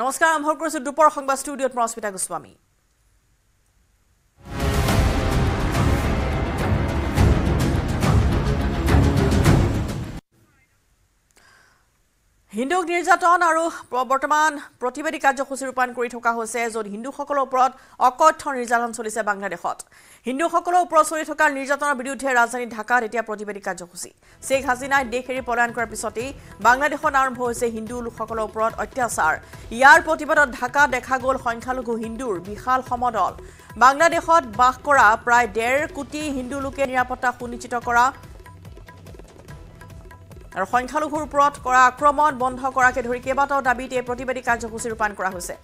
নমস্কাৰ আৰম্ভ কৰিছোঁ দুপৰ সংবাদ ষ্টুডিঅ'ত মই অস্মিতা গোস্বামী হিন্দুক নিৰ্যাতন আৰু বৰ্তমান প্ৰতিবাদী কাৰ্যসূচী ৰূপায়ণ কৰি থকা হৈছে য'ত হিন্দুসকলৰ ওপৰত অকথ্য নিৰ্যাতন চলিছে বাংলাদেশত হিন্দুসকলৰ ওপৰত চলি থকা নিৰ্যাতনৰ বিৰুদ্ধে ৰাজধানী ঢাকাত এতিয়া প্ৰতিবাদী কাৰ্যসূচী শ্বেখ হাজিনাই দেশ এৰি পলায়ন কৰাৰ পিছতেই বাংলাদেশত আৰম্ভ হৈছে হিন্দু লোকসকলৰ ওপৰত অত্যাচাৰ ইয়াৰ প্ৰতিবাদত ঢাকাত দেখা গ'ল সংখ্যালঘু হিন্দুৰ বিশাল সমদল বাংলাদেশত বাস কৰা প্ৰায় ডেৰ কোটি হিন্দু লোকে নিৰাপত্তা সুনিশ্চিত কৰা আৰু সংখ্যালঘুৰ ওপৰত কৰা আক্ৰমণ বন্ধ কৰাকে ধৰি কেইবাটাও দাবীত এই প্ৰতিবাদী কাৰ্যসূচী ৰূপায়ণ কৰা হৈছে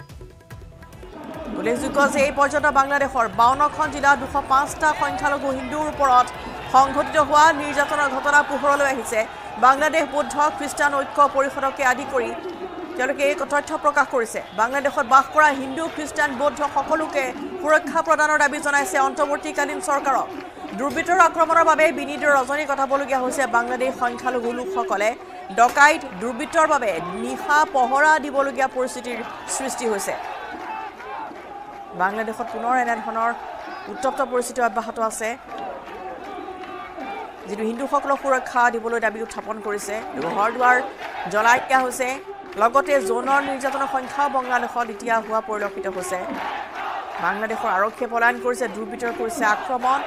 উল্লেখযোগ্য যে এই পৰ্যন্ত বাংলাদেশৰ বাৱন্নখন জিলাত দুশ পাঁচটা সংখ্যালঘু হিন্দুৰ ওপৰত সংঘটিত হোৱা নিৰ্যাতনৰ ঘটনা পোহৰলৈ আহিছে বাংলাদেশ বৌদ্ধ খ্ৰীষ্টান ঐক্য পৰিষদকে আদি কৰি তেওঁলোকে এই তথ্য প্ৰকাশ কৰিছে বাংলাদেশত বাস কৰা হিন্দু খ্ৰীষ্টান বৌদ্ধ সকলোকে সুৰক্ষা প্ৰদানৰ দাবী জনাইছে অন্তৱৰ্তীকালীন চৰকাৰক দুৰ্বৃত্তৰ আক্ৰমণৰ বাবে বিনিদ ৰজনী কথাবল হৈছে বাংলাদেশ সংখ্যালঘু লোকসলে ডকাইত বাবে নিশা পহৰা দিবলগীয়া পৰিস্থিতিৰ সৃষ্টি হৈছে বাংলাদেশত পুনৰ এনেধৰণৰ উত্তপ্ত পৰিস্থিতি অব্যাহত আছে যিটো হিন্দুসকলক সুৰক্ষা দিবলৈ দাবী উত্থাপন কৰিছে ঘৰ দুৱাৰ জ্বলাই দিয়া লগতে যৌন নিৰ্যাতনৰ সংখ্যাও বাংলাদেশত এতিয়া হোৱা পৰিলক্ষিত হৈছে বাংলাদেশৰ আৰক্ষীয়ে পলায়ন কৰিছে দুৰ্বৃত্তৰ কৰিছে আক্ৰমণ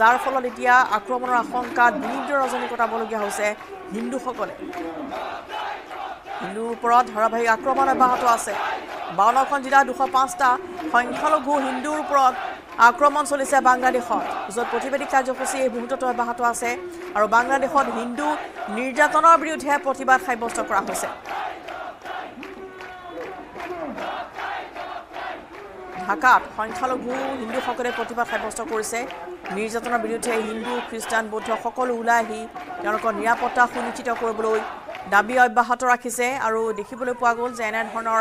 যাৰ ফলত এতিয়া আক্ৰমণৰ আশংকা বিনিদ্ৰ ৰজনী কটাবলগীয়া হৈছে হিন্দুসকলে হিন্দুৰ ওপৰত ধাৰাবাহিক আক্ৰমণ অব্যাহত আছে বাৱন্নখন জিলাত দুশ পাঁচটা সংখ্যালঘু হিন্দুৰ ওপৰত আক্ৰমণ চলিছে বাংলাদেশত য'ত প্ৰতিবাদী কাৰ্যসূচী এই মুহূৰ্ততো অব্যাহত আছে আৰু বাংলাদেশত হিন্দু নিৰ্যাতনৰ বিৰুদ্ধে প্ৰতিবাদ সাব্যস্ত কৰা হৈছে ঢাকাত সংখ্যালঘু হিন্দুসকলে প্ৰতিবাদ সাব্যস্ত কৰিছে নিৰ্যাতনৰ বিৰুদ্ধে হিন্দু খ্ৰীষ্টান বৌদ্ধ সকলো ওলাই আহি তেওঁলোকৰ নিৰাপত্তা সুনিশ্চিত কৰিবলৈ দাবী অব্যাহত ৰাখিছে আৰু দেখিবলৈ পোৱা গ'ল যে এনেধৰণৰ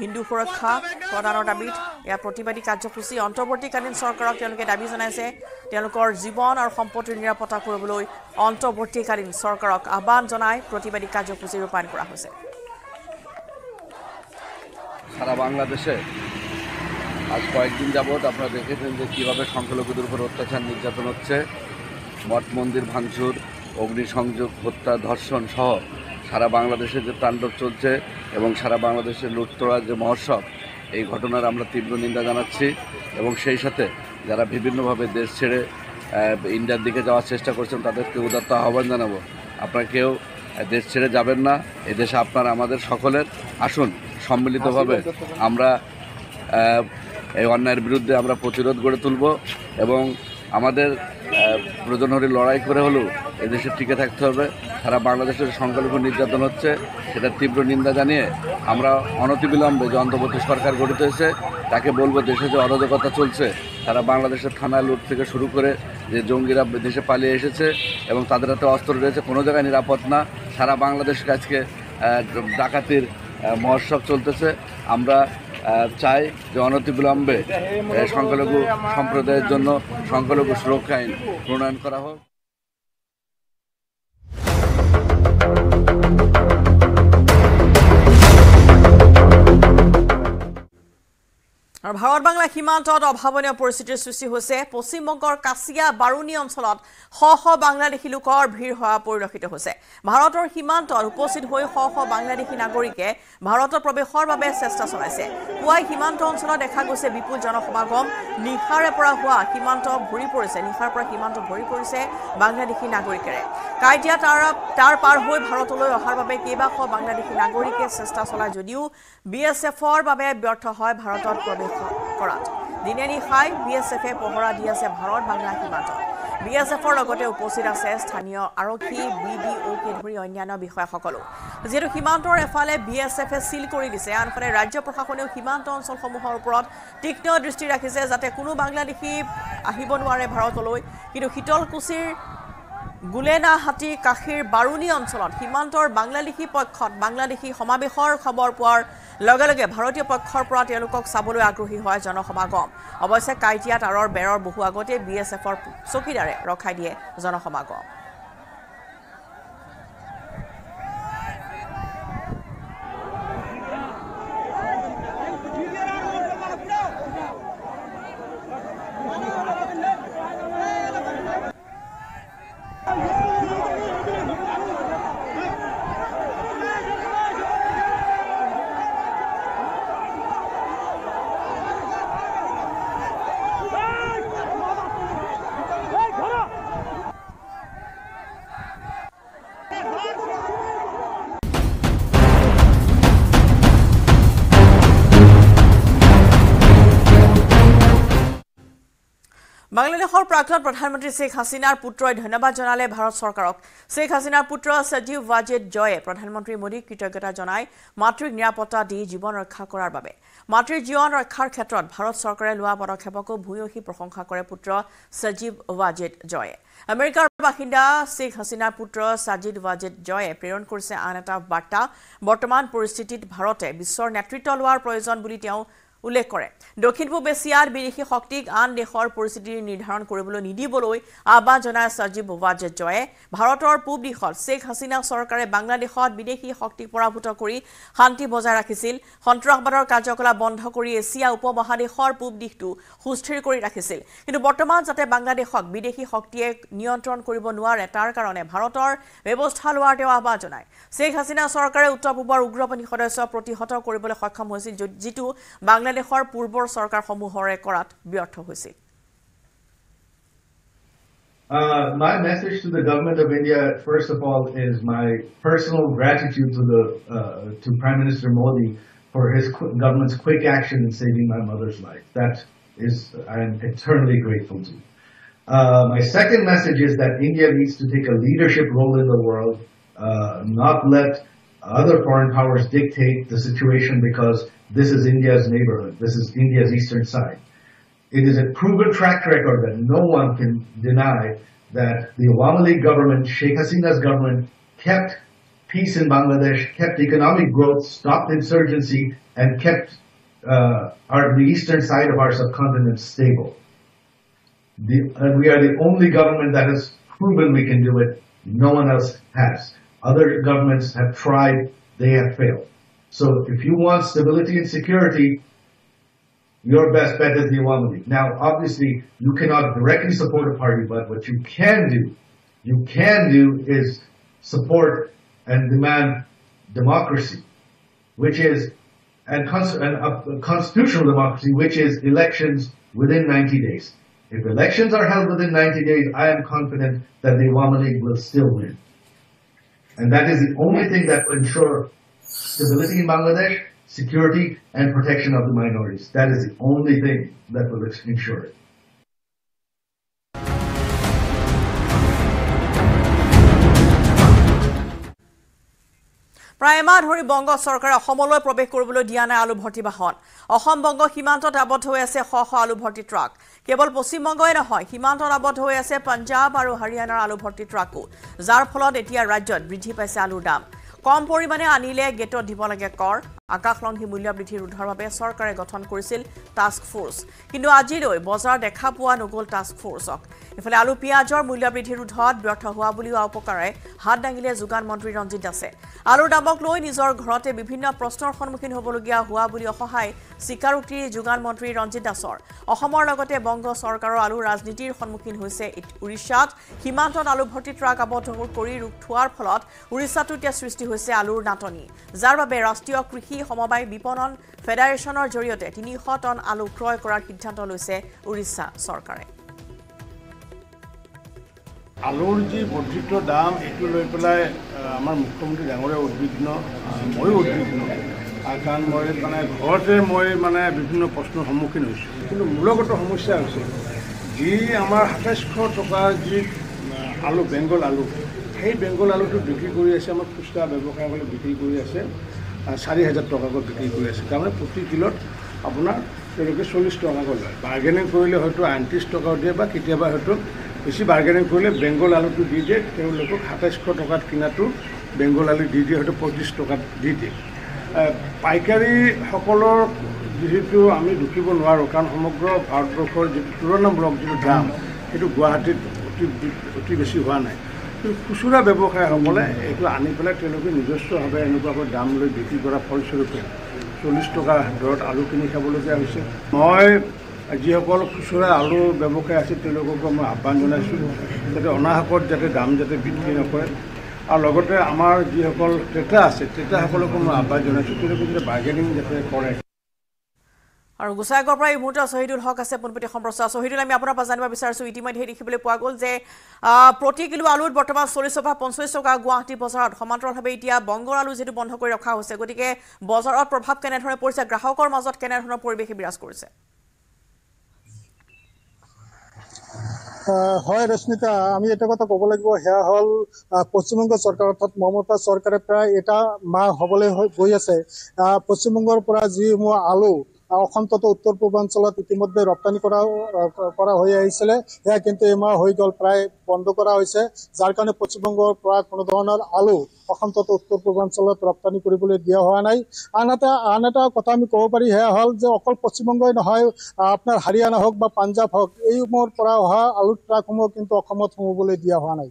হিন্দু সুৰক্ষা প্ৰদানৰ দাবীত এয়া প্ৰতিবাদী কাৰ্যসূচী অন্তৱৰ্তীকালীন চৰকাৰক তেওঁলোকে দাবী জনাইছে তেওঁলোকৰ জীৱন আৰু সম্পত্তিৰ নিৰাপত্তা কৰিবলৈ অন্তৱৰ্তীকালীন চৰকাৰক আহ্বান জনাই প্ৰতিবাদী কাৰ্যসূচী ৰূপায়ণ কৰা হৈছে সারা বাংলাদেশে আজ কয়েকদিন যাবৎ আপনারা দেখেছেন যে কীভাবে সংখ্যালঘুদের উপর অত্যাচার নির্যাতন হচ্ছে মঠ মন্দির ভাঙচুর অগ্নিসংযোগ হত্যা ধর্ষণ সহ সারা বাংলাদেশে যে তাণ্ডব চলছে এবং সারা বাংলাদেশের লুটতোড়ার যে মহোৎসব এই ঘটনার আমরা তীব্র নিন্দা জানাচ্ছি এবং সেই সাথে যারা বিভিন্নভাবে দেশ ছেড়ে ইন্ডিয়ার দিকে যাওয়ার চেষ্টা করছেন তাদেরকে উদাত্ত আহ্বান জানাবো আপনারা কেউ দেশ ছেড়ে যাবেন না এদেশে আপনারা আমাদের সকলের আসুন সম্মিলিতভাবে আমরা এই অন্যায়ের বিরুদ্ধে আমরা প্রতিরোধ গড়ে তুলব এবং আমাদের প্রয়োজন লড়াই করে হলেও এদেশে টিকে থাকতে হবে সারা বাংলাদেশের সংখ্যালঘু নির্যাতন হচ্ছে সেটা তীব্র নিন্দা জানিয়ে আমরা অনতিবিলম্বে যে অন্তর্বর্তী সরকার গঠিত হয়েছে তাকে বলবো দেশে যে অরাজকতা চলছে তারা বাংলাদেশের থানা লুট থেকে শুরু করে যে জঙ্গিরা দেশে পালিয়ে এসেছে এবং তাদের হাতে অস্ত্র রয়েছে কোনো জায়গায় নিরাপদ না সারা বাংলাদেশকে আজকে ডাকাতির মহোৎসব চলতেছে আমরা চাই যে অনতিবিলম্বে সংখ্যালঘু সম্প্রদায়ের জন্য সংখ্যালঘু সুরক্ষা আইন প্রণয়ন করা হোক আৰ ভাৰত বাংলা সীমান্তত অভাৱনীয় পৰিস্থিতিৰ সৃষ্টি হৈছে পশ্চিমবংগৰ কাছিয়া বাৰুনি অঞ্চলত শ শ বাংলাদেশী লোকৰ ভিৰ হোৱা পৰিলক্ষিত হৈছে ভাৰতৰ সীমান্তত উপস্থিত হৈ শ শ বাংলাদেশী নাগৰিকে নাগৰিকে প্ৰৱেশৰ বাবে চেষ্টা চলাইছে পুৱাই সীমান্ত অঞ্চলত দেখা গৈছে বিপুল জনসমাগম নিশাৰে পৰা হোৱা সীমান্ত ভৰি পৰিছে নিশাৰ পৰা সীমান্ত ভৰি পৰিছে বাংলাদেশী নাগৰিকেৰে নাগৰিকেৰ তাৰ তাৰ পাৰ হৈ ভাৰতলৈ অহাৰ বাবে কেইবাশ বাংলাদেশী নাগৰিকে চেষ্টা চলায় যদিও বি এছ এফৰ বাবে ব্যৰ্থ হয় ভাৰতত প্ৰৱেশ কৰাত দিনে নিশাই বি এছ এফে পহৰা দি আছে ভাৰত বাংলাদেশী মাজত বি এছ এফৰ লগতে উপস্থিত আছে স্থানীয় আৰক্ষী বি ডি অ' কে ধৰি অন্যান্য বিষয়াসকলো যিহেতু সীমান্তৰ এফালে বি এছ এফে চিল কৰি দিছে আনফালে ৰাজ্য প্ৰশাসনেও সীমান্ত অঞ্চলসমূহৰ ওপৰত তীক্ষ্ণ দৃষ্টি ৰাখিছে যাতে কোনো বাংলাদেশী আহিব নোৱাৰে ভাৰতলৈ কিন্তু শীতলকুচিৰ গুলেনা হাতি কাশীৰ বাৰুণী অঞ্চলত সীমান্তৰ বাংলাদেশী পক্ষত বাংলাদেশী সমাৱেশৰ খবৰ পোৱাৰ লগে লগে ভাৰতীয় পক্ষৰ পৰা তেওঁলোকক চাবলৈ আগ্ৰহী হয় জনসমাগম অৱশ্যে কাইটিয়া তাঁৰৰ বেৰৰ বহু আগতেই বি এছ এফৰ চকীদাৰে ৰখাই দিয়ে জনসমাগম বাংলাদেশৰ প্ৰাক্তন প্ৰধানমন্ত্ৰী শ্বেখ হাছিনাৰ পুত্ৰই ধন্যবাদ জনালে ভাৰত চৰকাৰক শ্বেখ হাছিনাৰ পুত্ৰ সজীৱ ৱাজেদ জয়ে প্ৰধানমন্ত্ৰী মোদীক কৃতজ্ঞতা জনাই মাতৃক নিৰাপত্তা দি জীৱন ৰক্ষা কৰাৰ বাবে মাতৃৰ জীৱন ৰক্ষাৰ ক্ষেত্ৰত ভাৰত চৰকাৰে লোৱা পদক্ষেপকো ভূয়সী প্ৰশংসা কৰে পুত্ৰ সজীৱ ৱাজেদ জয়ে আমেৰিকাৰ বাসিন্দা শ্বেখ হাছিনাৰ পুত্ৰ ছাজিদ ৱাজেদ জয়ে প্ৰেৰণ কৰিছে আন এটা বাৰ্তা বৰ্তমান পৰিস্থিতিত ভাৰতে বিশ্বৰ নেতৃত্ব লোৱাৰ প্ৰয়োজন বুলি তেওঁ উল্লেখ কৰে দক্ষিণ পূব এশিয়াৰ বিদেশী শক্তিক আন দেশৰ পৰিস্থিতি নিৰ্ধাৰণ কৰিবলৈ নিদিবলৈ আহ্বান জানায় সজীব ভট্টাচাৰ্যয়ে ভাৰতৰ পূব দিশত শ্বেখ হাছিনা চৰকাৰে বাংলাদেশত বিদেশী শক্তিক পৰাভূত কৰি শান্তি বজাই ৰাখিছিল সন্ত্ৰাসবাদেৰ কাৰ্যকলাপ বন্ধ কৰে এশিয়া উপমহাদেশেৰ পূব দিশটো সুস্থিৰ কৰি ৰাখিছিল কিন্তু বৰ্তমান যাতে বাংলাদেশক বিদেশী শক্তিয়ে নিয়ন্ত্ৰণ কৰিব নোৱাৰে তাৰ কাৰণে ভাৰতৰ ব্যৱস্থা লোৱাৰ তেওঁ আহ্বান জনায় শ্বেখ হাছিনা চৰকাৰে উত্তৰ পূবৰ উগ্ৰপন্থী সদস্য প্ৰতিহত কৰিবলৈ সক্ষম হৈছিল যিটো Bangla Uh, my message to the government of India, first of all, is my personal gratitude to the uh, to Prime Minister Modi for his government's quick action in saving my mother's life. That is, I am eternally grateful to. Uh, my second message is that India needs to take a leadership role in the world, uh, not let other foreign powers dictate the situation because this is India's neighborhood. This is India's eastern side. It is a proven track record that no one can deny that the Awami League government, Sheikh Hasina's government, kept peace in Bangladesh, kept economic growth, stopped insurgency, and kept uh, our, the eastern side of our subcontinent stable. The, and we are the only government that has proven we can do it. No one else has. Other governments have tried, they have failed. So if you want stability and security, your best bet is the Awami League. Now, obviously, you cannot directly support a party, but what you can do, you can do is support and demand democracy, which is, and, constitutional democracy, which is elections within 90 days. If elections are held within 90 days, I am confident that the Awami League will still win. And that is the only thing that will ensure stability in Bangladesh, security and protection of the minorities. That is the only thing that will ensure it. প্ৰায়মাহ ধৰি বংগ চৰকাৰে অসমলৈ প্ৰৱেশ কৰিবলৈ দিয়া নাই আলুভৰ্তি বাহন অসম বংগ সীমান্তত আবদ্ধ হৈ আছে শ শ আলুভৰ্তি ট্ৰাক কেৱল পশ্চিমবংগই নহয় সীমান্তত আবদ্ধ হৈ আছে পঞ্জাব আৰু হাৰিয়ানাৰ আলুভৰ্তি ট্ৰাকো যাৰ ফলত এতিয়া ৰাজ্যত বৃদ্ধি পাইছে আলুৰ দাম কম পৰিমাণে আনিলে গেটত দিব লাগে কৰ আকাশলংঘী মূল্য বৃদ্ধি ৰোধৰ বাবে চৰকাৰে গঠন কৰিছিল টাস্ক টাস্কফৰ্চ কিন্তু আজিলৈ বজাৰ দেখা পোৱা নগ'ল টাস্ক টাস্কফৰ্চক ইফালে আলু পিঁয়াজৰ মূল্য বৃদ্ধি ৰোধত ব্যৰ্থ হোৱা বুলিও অপকাৰে হাত দাঙিলে যোগান মন্ত্ৰী ৰঞ্জিত দাসে আলুৰ দামক লৈ নিজৰ ঘৰতে বিভিন্ন প্ৰশ্নৰ সন্মুখীন হ'বলগীয়া হোৱা বুলি অসহায় স্বীকাৰোক্তিৰ যোগান মন্ত্ৰী ৰঞ্জিত দাসৰ অসমৰ লগতে বংগ চৰকাৰৰ আলু ৰাজনীতিৰ সন্মুখীন হৈছে উৰিষ্যাত সীমান্তত আলু ভৰ্তি ট্ৰাক আৱদ্ধ কৰি ৰোগ থোৱাৰ ফলত উৰিষ্যাটো এতিয়া সৃষ্টি হৈছে আলুৰ নাটনি যাৰ বাবে ৰাষ্ট্ৰীয় কৃষি কৃষি সমবায় বিপণন ফেডাৰেশ্যনৰ জৰিয়তে তিনিশ টন আলু ক্ৰয় কৰাৰ সিদ্ধান্ত লৈছে উৰিষ্যা চৰকাৰে আলুৰ যি বৰ্ধিত দাম এইটো লৈ পেলাই আমাৰ মুখ্যমন্ত্ৰী ডাঙৰে উদ্বিগ্ন ময়ো উদ্বিগ্ন কাৰণ মই মানে ঘৰতে মই মানে বিভিন্ন প্ৰশ্নৰ সন্মুখীন হৈছোঁ কিন্তু মূলগত সমস্যা হৈছে যি আমাৰ সাতাইছশ টকা যি আলু বেংগল আলু সেই বেংগল আলুটো বিক্ৰী কৰি আছে আমাৰ খুচুৰা ব্যৱসায়সকলে বিক্ৰী কৰি আছে চাৰি হাজাৰ টকাকৈ বিক্ৰী কৰি আছে তাৰমানে প্ৰতি কিলত আপোনাৰ তেওঁলোকে চল্লিছ টকাকৈ লয় বাৰ্গেনিং কৰিলে হয়তো আঠত্ৰিছ টকাও দিয়ে বা কেতিয়াবা হয়তো বেছি বাৰ্গেনিং কৰিলে বেংগল আলুটো দি দিয়ে তেওঁলোকক সাতাইছশ টকাত কিনাটো বেংগল আলু দি দিয়ে হয়তো পঁয়ত্ৰিছ টকাত দি দিয়ে পাইকাৰীসকলৰ যিহেতু আমি ঢুকিব নোৱাৰোঁ কাৰণ সমগ্ৰ ভাৰতবৰ্ষৰ যিটো তুলনামূলক যিটো দাম সেইটো গুৱাহাটীত অতি অতি বেছি হোৱা নাই খুচুৰা ব্যৱসায়ীসকলে এইটো আনি পেলাই তেওঁলোকে নিজস্বভাৱে এনেকুৱাকৈ দাম লৈ বিক্ৰী কৰা ফলস্বৰূপে চল্লিছ টকা দৰত আলু কিনি খাবলগীয়া হৈছে মই যিসকল খুচুৰা আলু ব্যৱসায় আছে তেওঁলোককো মই আহ্বান জনাইছোঁ যাতে অনাহকত যাতে দাম যাতে বৃদ্ধি নকৰে আৰু লগতে আমাৰ যিসকল ক্ৰেতা আছে ক্ৰেতাসকলকো মই আহ্বান জনাইছোঁ তেওঁলোকে যাতে বাৰ্গেনিং যাতে কৰে আৰু গোচাগৰ পৰা এই মুহূৰ্তত শ্বহীদুল হক আছে পোনপতীয়া সম্প্ৰচাৰ শ্বহীদুল আমি আপোনাৰ পৰা জানিব বিচাৰিছোঁ ইতিমধ্যে দেখিবলৈ পোৱা গ'ল যে প্ৰতি কিলো আলুত বৰ্তমান চল্লিছৰ পৰা পঞ্চল্লিছ টকা গুৱাহাটী বজাৰত সমান্তৰালভাৱে এতিয়া বংগৰ আলু যিহেতু বন্ধ কৰি ৰখা হৈছে গতিকে বজাৰত প্ৰভাৱ কেনেধৰণে পৰিছে গ্ৰাহকৰ মাজত কেনেধৰণৰ পৰিৱেশে বিৰাজ কৰিছে হয় ৰশ্মিতা আমি এটা কথা ক'ব লাগিব সেয়া হ'ল পশ্চিমবংগ চৰকাৰ অৰ্থাৎ মমতা চৰকাৰে প্ৰায় এটা মাহ হ'বলৈ গৈ আছে পশ্চিমবংগৰ পৰা যিসমূহ আলু অসন্তত উত্তৰ পূৰ্বাঞ্চলত ইতিমধ্যে ৰপ্তানি কৰা কৰা হৈ আহিছিলে সেয়া কিন্তু এই মাহ হৈ গ'ল প্ৰায় বন্ধ কৰা হৈছে যাৰ কাৰণে পশ্চিমবংগৰ পৰা কোনো ধৰণৰ আলু অসমত উত্তৰ পূৰ্বাঞ্চলত ৰপ্তানি কৰিবলৈ দিয়া হোৱা নাই আন এটা আন এটা কথা আমি ক'ব পাৰি সেয়া হ'ল যে অকল পশ্চিমবংগই নহয় আপোনাৰ হাৰিয়ানা হওক বা পাঞ্জাব হওক এইসমূহৰ পৰা অহা আলুৰ ট্ৰাকসমূহ কিন্তু অসমত সোমাবলৈ দিয়া হোৱা নাই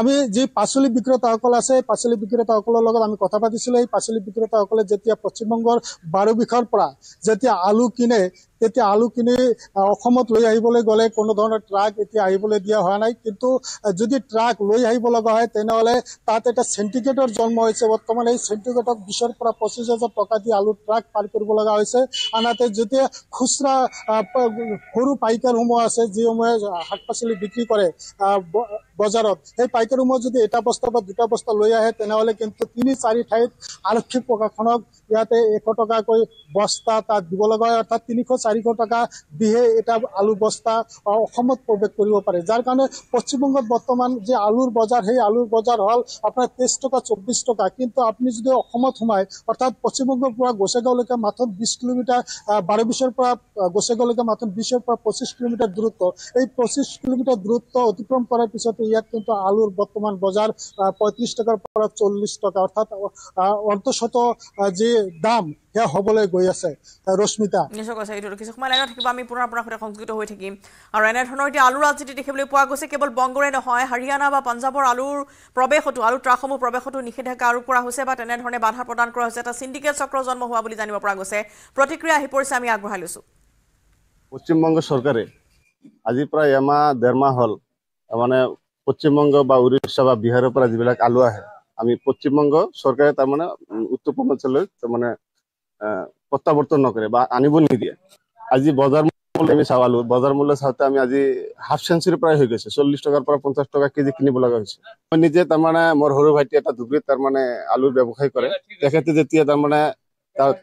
আমি যি পাচলি বিক্ৰেতাসকল আছে এই পাচলি বিক্ৰেতাসকলৰ লগত আমি কথা পাতিছিলোঁ এই পাচলি বিক্ৰেতাসকলে যেতিয়া পশ্চিমবংগৰ বাৰবিষৰ পৰা যেতিয়া আলু কিনে এতিয়া কিনি অসমত লৈ আহিবলৈ গ'লে কোনো ধৰণৰ ট্ৰাক এতিয়া আহিবলৈ দিয়া হোৱা নাই কিন্তু যদি ট্ৰাক লৈ আহিব লগা হয় তেনেহ'লে তাত এটা চেণ্টিগেটৰ জন্ম হৈছে বৰ্তমান এই চেণ্টিগেটক বিছৰ পৰা পঁচিছ হাজাৰ টকা দি আলু ট্ৰাক পাৰ কৰিব লগা হৈছে আনহাতে যেতিয়া খুচুৰা সৰু পাইকাৰসমূহ আছে যিসমূহে শাক পাচলি বিক্ৰী কৰে বজাৰত সেই পাইকাৰ ৰুমত যদি এটা বস্তা বা দুটা বস্তা লৈ আহে তেনেহলে কিন্তু তিনি চাৰি ঠাইত আৰক্ষী প্ৰশাসনক ইয়াতে এশ টকাকৈ বস্তা তাত দিব লগা হয় অৰ্থাৎ তিনিশ চাৰিশ টকা দিহে এটা আলু বস্তা অসমত প্ৰৱেশ কৰিব পাৰে যাৰ কাৰণে পশ্চিমবংগত বৰ্তমান যে আলুৰ বজাৰ সেই আলুৰ বজাৰ হ'ল আপোনাৰ তেইছ টকা চৌব্বিছ টকা কিন্তু আপুনি যদি অসমত সোমায় অৰ্থাৎ পশ্চিমবংগৰ পৰা গোচেগাঁওলৈকে মাথোন বিছ কিলোমিটাৰ বাৰ বিছৰ পৰা গোচেগাঁওলৈকে মাথোন বিছৰ পৰা পঁচিছ কিলোমিটাৰ দূৰত্ব এই পঁচিছ কিলোমিটাৰ দূৰত্ব অতিক্ৰম কৰাৰ পিছতে ইয়াত কিন্তু আলুৰ বৰ্তমান বাজাৰ পঁয়ত্ৰিশ টাকাৰ পৰ চল্লিশ টাকা অৰ্থাৎ অন্তঃশত যে দাম বংগৰে নহয় হাৰিয়ানা বা পঞ্জাবৰ আলুৰ প্ৰৱেশতো আলু ট্ৰাকসমূহ প্ৰৱেশতো নিষেধাজ্ঞা আৰোপ কৰা হৈছে বা তেনেধৰণে বাধা প্ৰদান কৰা হৈছে এটা চিণ্ডিকেট চক্ৰ জন্ম হোৱা বুলি জানিব পৰা গৈছে প্ৰতিক্ৰিয়া আহি পৰিছে আমি আগবঢ়াই লৈছো পশ্চিমবংগ চৰকাৰে হ'ল মানে পশ্চিমবংগ বা উড়িষ্যা বা বিহারের পর যা আলু আহে আমি পশ্চিমবঙ্গ সরকারে তার মানে উত্তর পূর্বাঞ্চলে তার মানে প্রত্যাবর্তন নকরে বা আনব নিদিয়ে আজি বজার মূল্য আমি চাও বজার মূল্য চাওতে আমি আজি হাফ সেঞ্চুরি প্রায় হয়ে গেছে চল্লিশ টাকার পর পঞ্চাশ টাকা কেজি কিনব হয়েছে নিজে তার মানে মোর সরু ভাইটি একটা ধুবরীত তার মানে আলুর ব্যবসায় করে তখেতে যেতে তার মানে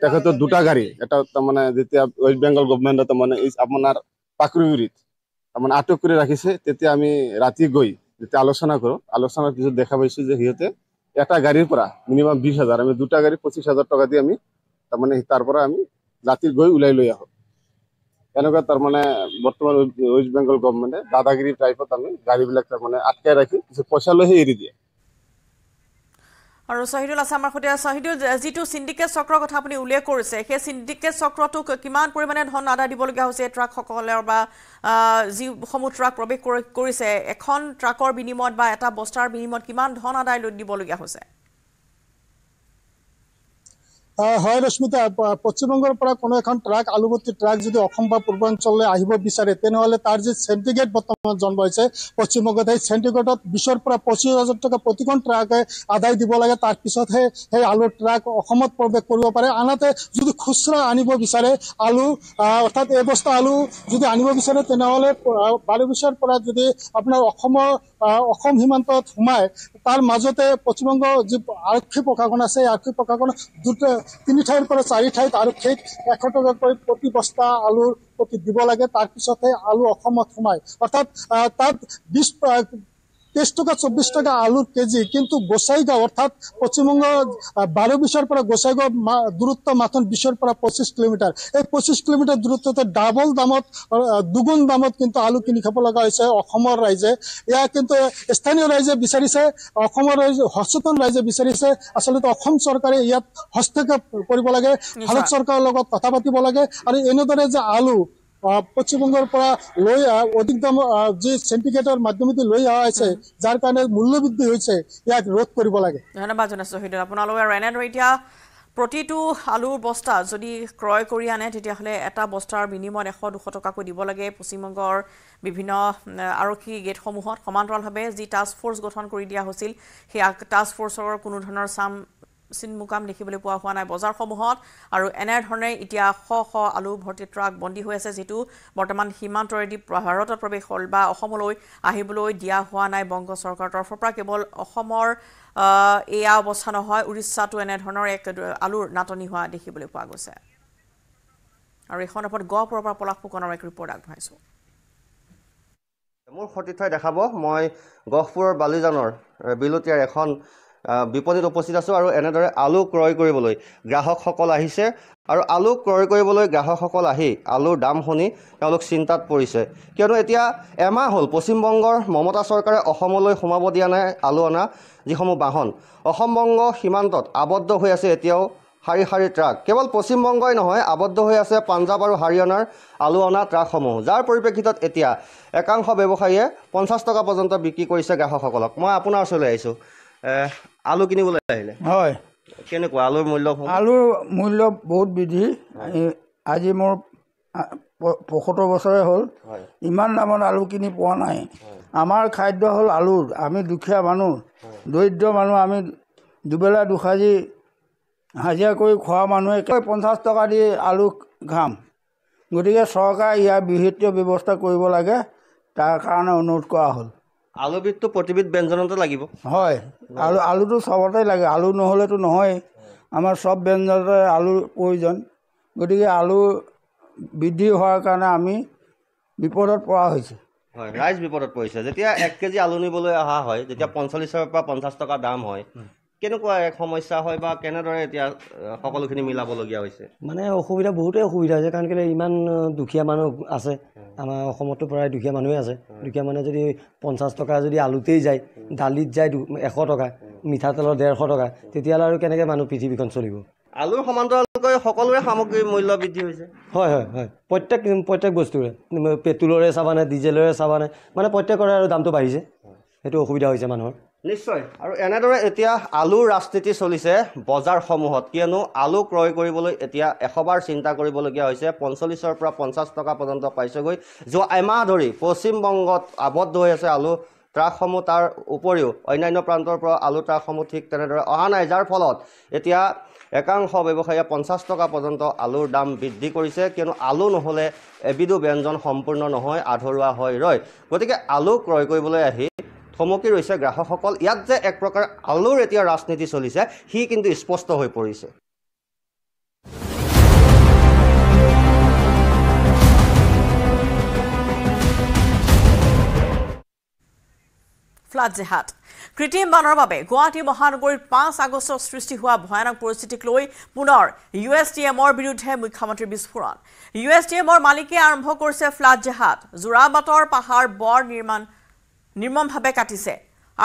তখন দুটা গাড়ি এটা তার মানে যেটা ওয়েস্ট বেঙ্গল গভর্নমেন্টে তার মানে আপনার পাকুরগুড়িত তার মানে আটক করে রাখিছে তেতিয়া আমি রাতে গই যেতিয়া আলোচনা কৰোঁ আলোচনাৰ পিছত দেখা পাইছোঁ যে সিহঁতে এটা গাড়ীৰ পৰা মিনিমাম বিশ হাজাৰ আমি দুটা গাড়ী পঁচিছ হাজাৰ টকা দি আমি তাৰমানে তাৰ পৰা আমি জাতিৰ গৈ ওলাই লৈ আহোঁ এনেকুৱা তাৰমানে বৰ্তমান ৱেষ্ট বেংগল গভমেণ্টে দাদাগিৰি টাইপত আমি গাড়ীবিলাক তাৰমানে আটকাই ৰাখি পইচা লৈহে এৰি দিয়ে আৰু শ্বহীদুল আছে আমাৰ সৈতে শ্বহীদুল যিটো চিণ্ডিকেট চক্ৰৰ কথা আপুনি উল্লেখ কৰিছে সেই চিণ্ডিকেট চক্ৰটোক কিমান পৰিমাণে ধন আদায় দিবলগীয়া হৈছে ট্ৰাকসকলৰ বা যিসমূহ ট্ৰাক প্ৰৱেশ কৰিছে এখন ট্ৰাকৰ বিনিময়ত বা এটা বস্তাৰ বিনিময়ত কিমান ধন আদায় দিবলগীয়া হৈছে হয় ৰশ্মিতা পশ্চিমবংগৰ পৰা কোনো এখন ট্ৰাক আলুবতী ট্ৰাক যদি অসম বা পূৰ্বাঞ্চললৈ আহিব বিচাৰে তেনেহ'লে তাৰ যি চেণ্টিগ্ৰেড বৰ্তমান জন্ম হৈছে পশ্চিমবংগত সেই চেণ্ডিগেটত বিছৰ পৰা পঁচিছ হাজাৰ টকা প্ৰতিখন ট্ৰাকে আদায় দিব লাগে তাৰপিছতহে সেই আলুৰ ট্ৰাক অসমত প্ৰৱেশ কৰিব পাৰে আনহাতে যদি খুচুৰা আনিব বিচাৰে আলু অৰ্থাৎ এবস্তা আলু যদি আনিব বিচাৰে তেনেহ'লে বালুবিচাৰ পৰা যদি আপোনাৰ অসমৰ অসম সীমান্তত সোমায় তাৰ মাজতে পশ্চিমবংগ যি আৰক্ষী প্ৰশাসন আছে এই আৰক্ষী প্ৰশাসন দুটা তিনি ঠাইৰ পৰা চাৰি ঠাইত আৰু ঠিক এশ টকাকৈ প্ৰতি বস্তা আলুৰ প্ৰতি দিব লাগে তাৰপিছতহে আলু অসমত সোমায় অৰ্থাৎ তাত বিশ তেইছ টকা চৌব্বিছ টকা আলুৰ কেজি কিন্তু গোচাইগাঁও অৰ্থাৎ পশ্চিমবংগ বাৰ বিছৰ পৰা গোচাইগাঁও দূৰত্ব মাথোন বিছৰ পৰা পঁচিছ কিলোমিটাৰ এই পঁচিছ কিলোমিটাৰ দূৰত্বতে ডাবল দামত দুগুণ দামত কিন্তু আলু কিনি খাব লগা হৈছে অসমৰ ৰাইজে এয়া কিন্তু স্থানীয় ৰাইজে বিচাৰিছে অসমৰ ৰাইজে সচেতন ৰাইজে বিচাৰিছে আচলতে অসম চৰকাৰে ইয়াত হস্তক্ষেপ কৰিব লাগে ভাৰত চৰকাৰৰ লগত কথা পাতিব লাগে আৰু এনেদৰে যে আলু পশ্চিমবঙ্গৰ পৰা লৈ অধিকতম যি চেণ্টিগেটৰ মাধ্যমেদি লৈ অহা হৈছে যাৰ কাৰণে মূল্য বৃদ্ধি হৈছে ইয়াক ৰোধ কৰিব লাগে ধন্যবাদ জনাইছো শহীদ আপোনালোকে এনেদৰে এতিয়া প্ৰতিটো আলুৰ বস্তা যদি ক্ৰয় কৰি আনে তেতিয়াহ'লে এটা বস্তাৰ বিনিময়ত এশ দুশ টকাকৈ দিব লাগে পশ্চিমবংগৰ বিভিন্ন আৰক্ষী গেটসমূহত সমান্তৰালভাৱে যি টাস্ক ফ'ৰ্চ গঠন কৰি দিয়া হৈছিল সেয়া টাস্ক ফ'ৰ্চৰ কোনো ধৰণৰ চাম চিন মুকাম দেখিবলৈ পোৱা হোৱা নাই বজাৰসমূহত আৰু এনেধৰণে এতিয়া শ শ আলু ভৰ্তি ট্ৰাক বন্দী হৈ আছে যিটো বৰ্তমান সীমান্তৰেদি ভাৰতত প্ৰৱেশ হ'ল বা অসমলৈ আহিবলৈ দিয়া হোৱা নাই বংগ চৰকাৰৰ তৰফৰ পৰা কেৱল অসমৰ এয়া অৱস্থা নহয় উৰিষ্যাতো এনেধৰণৰ এক আলুৰ নাটনি হোৱা দেখিবলৈ পোৱা গৈছে আৰু এই সন্দৰ্ভত গহপুৰৰ পৰা পলাশ ফুকনৰ এক ৰিপৰ্ট আগবঢ়াইছোঁ মোৰ সতীৰ্থই দেখাব মই গহপুৰৰ বালিজানৰ বিলতীয়াৰ এখন বিপণীত উপস্থিত আছোঁ আৰু এনেদৰে আলু ক্ৰয় কৰিবলৈ গ্ৰাহকসকল আহিছে আৰু আলু ক্ৰয় কৰিবলৈ গ্ৰাহকসকল আহি আলুৰ দাম শুনি তেওঁলোক চিন্তাত পৰিছে কিয়নো এতিয়া এমাহ হ'ল পশ্চিমবংগৰ মমতা চৰকাৰে অসমলৈ সোমাব দিয়া নাই আলু অনা যিসমূহ বাহন অসম বংগ সীমান্তত আবদ্ধ হৈ আছে এতিয়াও শাৰী শাৰী ট্ৰাক কেৱল পশ্চিমবংগই নহয় আবদ্ধ হৈ আছে পাঞ্জাব আৰু হাৰিয়ানাৰ আলু অনা ট্ৰাকসমূহ যাৰ পৰিপ্ৰেক্ষিতত এতিয়া একাংশ ব্যৱসায়ীয়ে পঞ্চাছ টকা পৰ্যন্ত বিক্ৰী কৰিছে গ্ৰাহকসকলক মই আপোনাৰ ওচৰলৈ আহিছোঁ আলু কিনিবলৈ আহিলে হয় কেনেকুৱা আলুৰ মূল্য আলুৰ মূল্য বহুত বৃদ্ধি আজি মোৰ পঁয়সত্তৰ বছৰে হ'ল ইমান দামত আলু কিনি পোৱা নাই আমাৰ খাদ্য হ'ল আলু আমি দুখীয়া মানুহ দৰিদ্ৰ মানুহ আমি দুবেলা দুসাজি হাজিৰা কৰি খোৱা মানুহে পঞ্চাছ টকা দি আলু খাম গতিকে চৰকাৰে ইয়াৰ বিহিত ব্যৱস্থা কৰিব লাগে তাৰ কাৰণে অনুৰোধ কৰা হ'ল আলু বিধটো প্ৰতিবিধ ব্যঞ্জনতে লাগিব হয় আলু আলুটো চবতে লাগে আলু নহ'লেতো নহয়েই আমাৰ চব ব্যঞ্জনতে আলু প্ৰয়োজন গতিকে আলু বৃদ্ধি হোৱাৰ কাৰণে আমি বিপদত পৰা হৈছে হয় ৰাইজ বিপদত পৰিছে যেতিয়া এক কেজি আলু নিবলৈ অহা হয় যেতিয়া পঞ্চল্লিছৰ পৰা পঞ্চাছ টকা দাম হয় কেনেকুৱা এক সমস্যা হয় বা কেনেদৰে এতিয়া সকলোখিনি মিলাবলগীয়া হৈছে মানে অসুবিধা বহুতেই অসুবিধা হৈছে কাৰণ কেলৈ ইমান দুখীয়া মানুহ আছে আমাৰ অসমতো প্ৰায় দুখীয়া মানুহেই আছে দুখীয়া মানুহে যদি পঞ্চাছ টকা যদি আলুতেই যায় দালিত যায় দু এশ টকা মিঠাতেলৰ ডেৰশ টকা তেতিয়াহ'লে আৰু কেনেকৈ মানুহ পৃথিৱীখন চলিব আলুৰ সমান্তৰালকৈ সকলোৰে সামগ্ৰীৰ মূল্য বৃদ্ধি হৈছে হয় হয় হয় প্ৰত্যেক প্ৰত্যেক বস্তুৰে পেট্ৰলৰে চাবানে ডিজেলৰে চাবানে মানে প্ৰত্যেকৰে আৰু দামটো বাঢ়িছে সেইটো অসুবিধা হৈছে মানুহৰ নিশ্চয় আৰু এনেদৰে এতিয়া আলুৰ ৰাজনীতি চলিছে বজাৰসমূহত কিয়নো আলু ক্ৰয় কৰিবলৈ এতিয়া এশবাৰ চিন্তা কৰিবলগীয়া হৈছে পঞ্চল্লিছৰ পৰা পঞ্চাছ টকা পৰ্যন্ত পাইছেগৈ যোৱা এমাহ ধৰি পশ্চিমবংগত আবদ্ধ হৈ আছে আলু ট্ৰাকসমূহ তাৰ উপৰিও অন্যান্য প্ৰান্তৰ পৰা আলু ট্ৰাকসমূহ ঠিক তেনেদৰে অহা নাই যাৰ ফলত এতিয়া একাংশ ব্যৱসায়ীয়ে পঞ্চাছ টকা পৰ্যন্ত আলুৰ দাম বৃদ্ধি কৰিছে কিয়নো আলু নহ'লে এবিধো ব্যঞ্জন সম্পূৰ্ণ নহয় আধৰুৱা হয় ৰয় গতিকে আলু ক্ৰয় কৰিবলৈ আহি থমকি ৰৈছে গ্ৰাহকসকল ইয়াত যে এক প্ৰকাৰ আলুৰ এতিয়া ৰাজনীতি চলিছে সি কিন্তু স্পষ্ট হৈ পৰিছে কৃত্ৰিম বানৰ বাবে গুৱাহাটী মহানগৰীত পাঁচ আগষ্টত সৃষ্টি হোৱা ভয়ানক পৰিস্থিতিক লৈ পুনৰ ইউ এছ ডি এমৰ বিৰুদ্ধে মুখ্যমন্ত্ৰীৰ বিস্ফোৰণ ইউ এছ ডি এমৰ মালিকে আৰম্ভ কৰিছে জেহাদ জোৰাবাটৰ পাহাৰ বৰ নিৰ্মাণ নিৰ্মমভাৱে কাটিছে